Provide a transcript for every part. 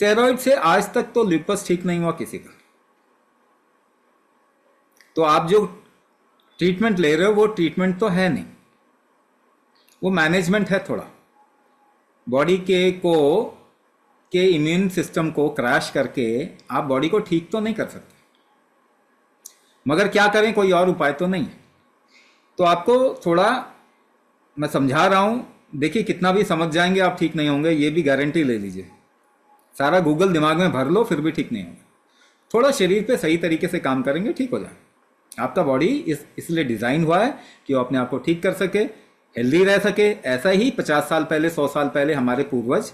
steroid से आज तक तो लिपस ठीक नहीं हुआ किसी का तो आप जो ट्रीटमेंट ले रहे हो वो ट्रीटमेंट तो है नहीं वो मैनेजमेंट है थोड़ा बॉडी के को के इम्यून सिस्टम को क्रैश करके आप बॉडी को ठीक तो नहीं कर सकते मगर क्या करें कोई और उपाय तो नहीं तो आपको थोड़ा मैं समझा रहा हूं देखिए कितना भी समझ जाएंगे आप ठीक नहीं होंगे ये भी गारंटी ले लीजिए सारा गूगल दिमाग में भर लो फिर भी ठीक नहीं होगा थोड़ा शरीर पे सही तरीके से काम करेंगे ठीक हो जाए आपका बॉडी इस इसलिए डिज़ाइन हुआ है कि वो अपने आप को ठीक कर सके हेल्दी रह सके ऐसा ही पचास साल पहले सौ साल पहले हमारे पूर्वज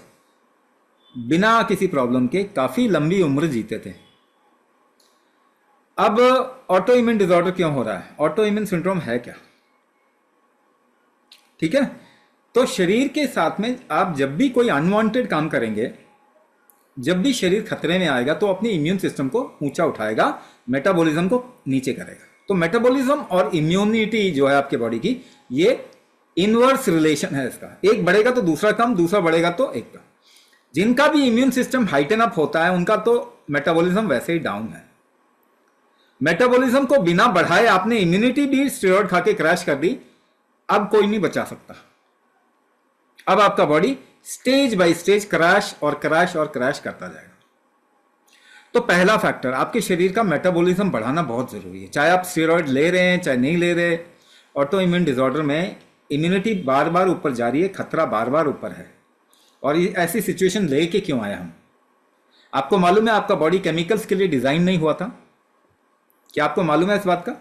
बिना किसी प्रॉब्लम के काफ़ी लंबी उम्र जीते थे अब ऑटो इम्यून डिजॉर्डर क्यों हो रहा है ऑटो इम्यून सिंड्रोम है क्या ठीक है तो शरीर के साथ में आप जब भी कोई अनवांटेड काम करेंगे जब भी शरीर खतरे में आएगा तो अपने इम्यून सिस्टम को ऊंचा उठाएगा मेटाबॉलिज्म को नीचे करेगा तो मेटाबॉलिज्म और इम्यूनिटी जो है आपके बॉडी की ये इनवर्स रिलेशन है इसका एक बढ़ेगा तो दूसरा कम दूसरा बढ़ेगा तो एक कम जिनका भी इम्यून सिस्टम हाइटन अप होता है उनका तो मेटाबॉलिज्म वैसे ही डाउन है मेटाबॉलिज्म को बिना बढ़ाए आपने इम्यूनिटी भी स्टेरॉइड खा के क्रैश कर दी अब कोई नहीं बचा सकता अब आपका body stage by stage crash और क्रैश और क्रैश करता जाएगा तो पहला फैक्टर आपके शरीर का मेटाबॉलिज्म बढ़ाना बहुत ज़रूरी है चाहे आप स्टेरॉयड ले रहे हैं चाहे नहीं ले रहे ऑटो इम्यून डिजॉर्डर में इम्यूनिटी बार बार ऊपर जा रही है खतरा बार बार ऊपर है और ऐसी सिचुएशन ले के क्यों आए हम आपको मालूम है आपका बॉडी केमिकल्स के लिए डिज़ाइन नहीं हुआ था क्या आपको मालूम है इस बात का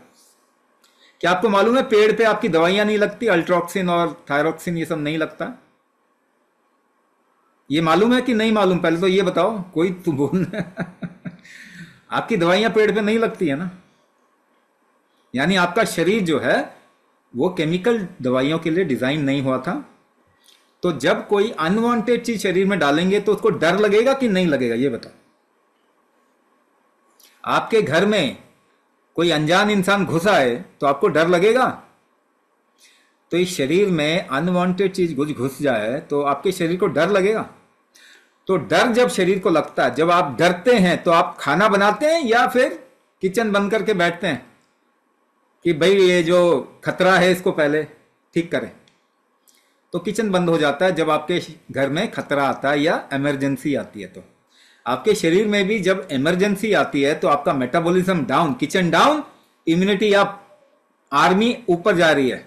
क्या आपको मालूम है पेड़ पे आपकी दवाइयां नहीं लगती अल्ट्रोक्सिन और थायरोक्सिन ये सब नहीं लगता ये मालूम है कि नहीं मालूम पहले तो ये बताओ कोई तुम तो बोल आपकी दवाइयां पेड़ पे नहीं लगती है ना यानी आपका शरीर जो है वो केमिकल दवाइयों के लिए डिज़ाइन नहीं हुआ था तो जब कोई अनवांटेड चीज शरीर में डालेंगे तो उसको डर लगेगा कि नहीं लगेगा ये बताओ आपके घर में कोई अनजान इंसान घुसा है तो आपको डर लगेगा तो इस शरीर में अनवांटेड चीज घुस घुस जाए तो आपके शरीर को डर लगेगा तो डर जब शरीर को लगता है जब आप डरते हैं तो आप खाना बनाते हैं या फिर किचन बंद करके बैठते हैं कि भाई ये जो खतरा है इसको पहले ठीक करें तो किचन बंद हो जाता है जब आपके घर में खतरा आता है या इमरजेंसी आती है तो आपके शरीर में भी जब इमरजेंसी आती है तो आपका metabolism down kitchen down immunity आप आर्मी ऊपर जा रही है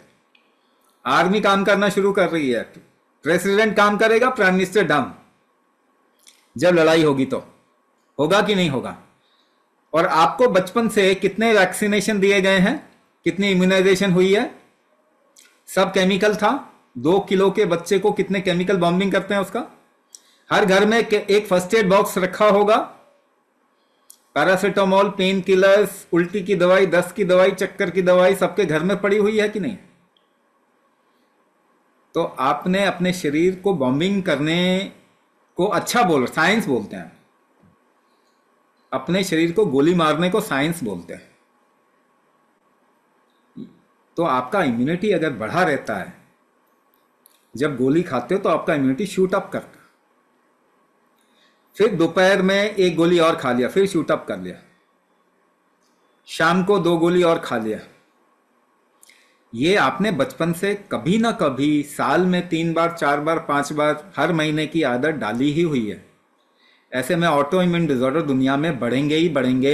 आर्मी काम करना शुरू कर रही है प्रेसिडेंट काम करेगा प्राइम मिनिस्टर डाउन जब लड़ाई होगी तो होगा कि नहीं होगा और आपको बचपन से कितने वैक्सीनेशन दिए गए हैं कितनी इम्यूनाइजेशन हुई है सब केमिकल था दो किलो के बच्चे को कितने केमिकल बॉम्बिंग करते हैं उसका हर घर में एक फर्स्ट एड बॉक्स रखा होगा पैरासिटामोल पेन किलर्स उल्टी की दवाई दस की दवाई चक्कर की दवाई सबके घर में पड़ी हुई है कि नहीं तो आपने अपने शरीर को बॉम्बिंग करने को अच्छा बोल साइंस बोलते हैं अपने शरीर को गोली मारने को साइंस बोलते हैं तो आपका इम्यूनिटी अगर बढ़ा रहता है जब गोली खाते हो तो आपका इम्यूनिटी शूट अप करता फिर दोपहर में एक गोली और खा लिया फिर शूट अप कर लिया शाम को दो गोली और खा लिया ये आपने बचपन से कभी ना कभी साल में तीन बार चार बार पांच बार हर महीने की आदत डाली ही हुई है ऐसे में ऑटो इम्यून डिजॉर्डर दुनिया में बढ़ेंगे ही बढ़ेंगे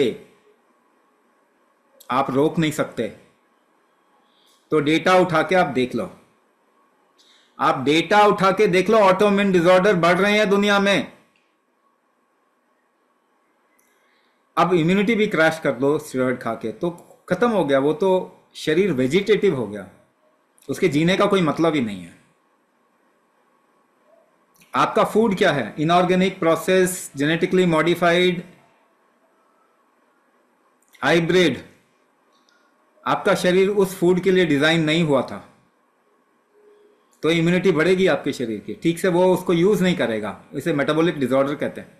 आप रोक नहीं सकते तो डेटा उठा के आप देख लो आप डेटा उठा के देख लो ऑटो इम्यून डिजॉर्डर बढ़ रहे हैं दुनिया में अब इम्यूनिटी भी क्रैश कर दो स्टेरॉइड खा के तो खत्म हो गया वो तो शरीर वेजिटेटिव हो गया उसके जीने का कोई मतलब ही नहीं है आपका फूड क्या है inorganic process genetically modified hybrid आपका शरीर उस फूड के लिए डिज़ाइन नहीं हुआ था तो इम्यूनिटी बढ़ेगी आपके शरीर की ठीक से वो उसको यूज़ नहीं करेगा इसे मेटाबॉलिक डिसऑर्डर कहते हैं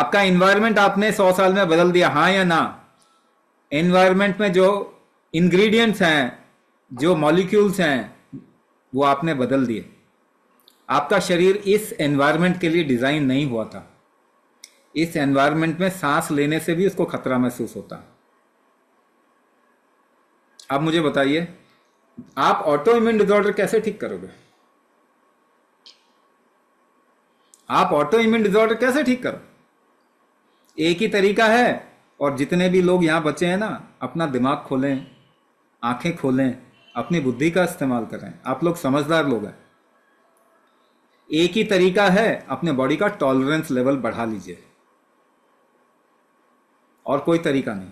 आपका इन्वायरमेंट आपने सौ साल में बदल दिया हाँ या ना एनवायरमेंट में जो इंग्रेडिएंट्स हैं जो मॉलिक्यूल्स हैं वो आपने बदल दिए आपका शरीर इस एनवायरनमेंट के लिए डिज़ाइन नहीं हुआ था इस एनवायरनमेंट में सांस लेने से भी उसको खतरा महसूस होता आप मुझे बताइए आप ऑटो इम्यून डिजॉर्डर कैसे ठीक करोगे आप ऑटो इम्यून डिजॉर्डर कैसे ठीक करो एक ही तरीका है और जितने भी लोग यहां बचे हैं ना अपना दिमाग खोलें आंखें खोलें अपनी बुद्धि का इस्तेमाल करें आप लोग समझदार लोग हैं एक ही तरीका है अपने बॉडी का टॉलरेंस लेवल बढ़ा लीजिए और कोई तरीका नहीं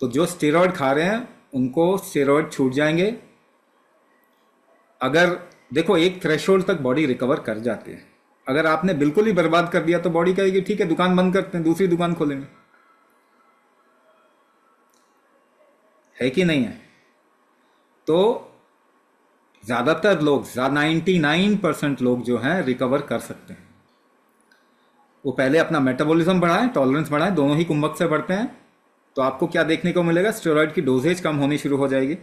तो जो स्टेरॉयड खा रहे हैं उनको स्टेरॉयड छूट जाएंगे अगर देखो एक थ्रेश तक बॉडी रिकवर कर जाती है अगर आपने बिल्कुल ही बर्बाद कर दिया तो बॉडी कहेगी ठीक है दुकान बंद करते हैं दूसरी दुकान खोलेंगे है कि नहीं है तो ज़्यादातर लोग नाइन्टी नाइन परसेंट लोग जो हैं रिकवर कर सकते हैं वो पहले अपना मेटाबॉलिज्म बढ़ाएं टॉलरेंस बढ़ाएं दोनों ही कुंभक से बढ़ते हैं तो आपको क्या देखने को मिलेगा स्टेरॉयड की डोजेज कम होनी शुरू हो जाएगी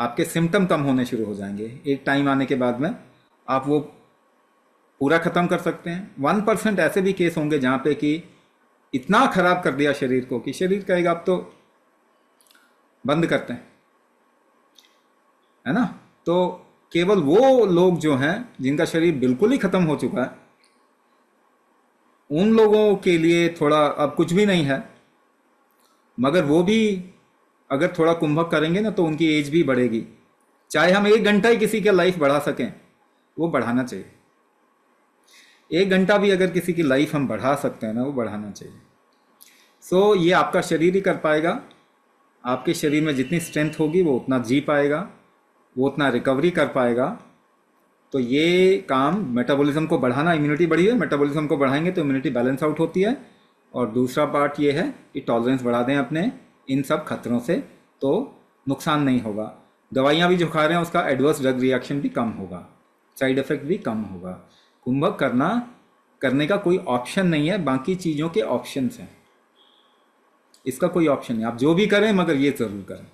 आपके सिम्टम कम होने शुरू हो जाएंगे एक टाइम आने के बाद में आप वो पूरा ख़त्म कर सकते हैं वन परसेंट ऐसे भी केस होंगे जहाँ पे कि इतना ख़राब कर दिया शरीर को कि शरीर कहेगा अब तो बंद करते हैं है ना तो केवल वो लोग जो हैं जिनका शरीर बिल्कुल ही ख़त्म हो चुका है उन लोगों के लिए थोड़ा अब कुछ भी नहीं है मगर वो भी अगर थोड़ा कुंभक करेंगे ना तो उनकी एज भी बढ़ेगी चाहे हम एक घंटा ही किसी का लाइफ बढ़ा सकें वो बढ़ाना चाहिए एक घंटा भी अगर किसी की लाइफ हम बढ़ा सकते हैं ना वो बढ़ाना चाहिए सो so, ये आपका शरीर ही कर पाएगा आपके शरीर में जितनी स्ट्रेंथ होगी वो उतना जी पाएगा वो उतना रिकवरी कर पाएगा तो ये काम मेटाबॉलिज्म को बढ़ाना इम्यूनिटी बढ़ी है मेटाबॉलिज्म को बढ़ाएंगे तो इम्यूनिटी बैलेंस आउट होती है और दूसरा पार्ट ये है कि टॉलरेंस बढ़ा दें अपने इन सब खतरों से तो नुकसान नहीं होगा दवाइयाँ भी जो खा रहे हैं उसका एडवर्स ड्रग रिएक्शन भी कम होगा साइड इफ़ेक्ट भी कम होगा कुंभक करना करने का कोई ऑप्शन नहीं है बाकी चीज़ों के ऑप्शंस हैं इसका कोई ऑप्शन नहीं आप जो भी करें मगर ये ज़रूर करें